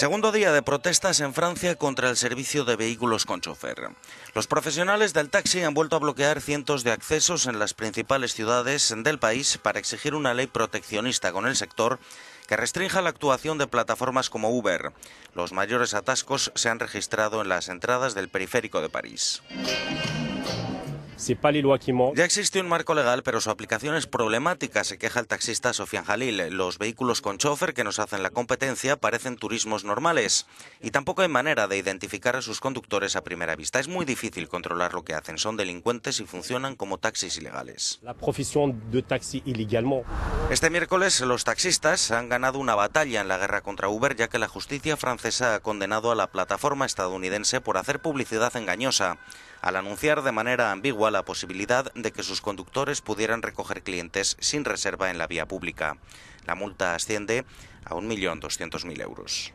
Segundo día de protestas en Francia contra el servicio de vehículos con chofer. Los profesionales del taxi han vuelto a bloquear cientos de accesos en las principales ciudades del país para exigir una ley proteccionista con el sector que restrinja la actuación de plataformas como Uber. Los mayores atascos se han registrado en las entradas del periférico de París. Ya existe un marco legal, pero su aplicación es problemática, se queja el taxista Sofian Jalil. Los vehículos con chofer que nos hacen la competencia parecen turismos normales y tampoco hay manera de identificar a sus conductores a primera vista. Es muy difícil controlar lo que hacen. Son delincuentes y funcionan como taxis ilegales. La profesión de taxi Este miércoles los taxistas han ganado una batalla en la guerra contra Uber ya que la justicia francesa ha condenado a la plataforma estadounidense por hacer publicidad engañosa al anunciar de manera ambigua la posibilidad de que sus conductores pudieran recoger clientes sin reserva en la vía pública. La multa asciende a 1.200.000 euros.